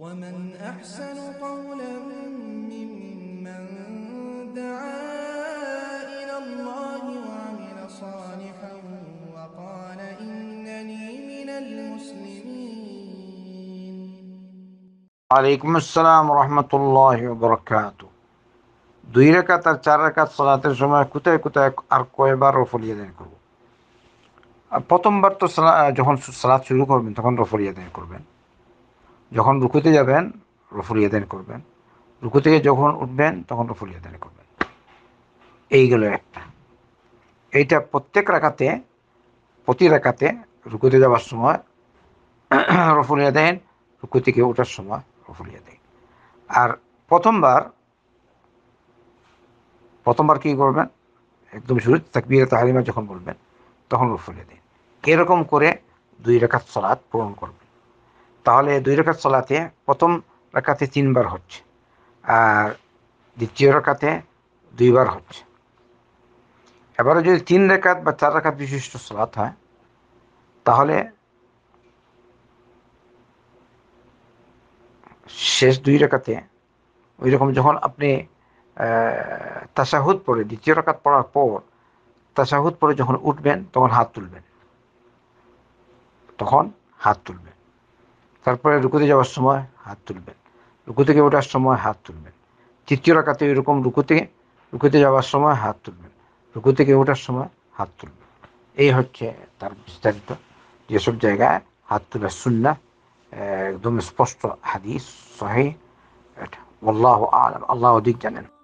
ومن أحسن قولا ممن دعا إلى الله وعمل صالحا وقال إنني من المسلمين عليكم السلام ورحمة الله وبركاته দুই রেখাত আর চার রেখাত সালাতের সময় কোথায় কোথায় আর কয়বার রফলিয়া দান করব প্রথমবার তো যখন সালাত শুরু করবেন তখন রফলিয়া করবেন যখন রুকুতে যাবেন রফুলিয়াদান করবেন রুকু থেকে যখন উঠবেন তখন রফুলিয়াদান করবেন এই গেল একটা এইটা প্রত্যেক রাখাতে প্রতি রাখাতে রুকুতে যাওয়ার সময় রফুলিয়া দেন রুকু থেকে ওঠার সময় রফুলিয়া দেন আর প্রথমবার প্রথমবার কী করবেন একদম শুরু তাকবির তাহারিমা যখন বলবেন তখন রফুলিয়া দেন এরকম করে দুই রেখার সলাদ পূরণ করবেন তাহলে দুই রকাত সলাতে প্রথম রেখাতে তিনবার হচ্ছে আর দ্বিতীয় রেখাতে দুইবার হচ্ছে এবারে যদি তিন রেখাত বা চার রেখাত বিশিষ্ট সলাত হয় তাহলে শেষ দুই রেখাতে ওই রকম যখন আপনি তাসাহুদ পড়ে দ্বিতীয় রেখাত পড়ার পর তাসাহুদ পড়ে যখন উঠবেন তখন হাত তুলবেন তখন হাত তুলবেন তারপরে রুকুতে যাওয়ার সময় হাত তুলবেন রুকু থেকে ওঠার সময় হাত তুলবেন তৃতীয় রাখাতে এরকম রুকুতে রুকুতে যাওয়ার সময় হাত তুলবেন রুকু থেকে ওঠার সময় হাত তুলবেন এই হচ্ছে তার বিস্তারিত যেসব জায়গায় হাত তোলার শূন্য একদম স্পষ্ট হাদিস সহি আল্লাহ আলম আল্লাহ অধিক জানেন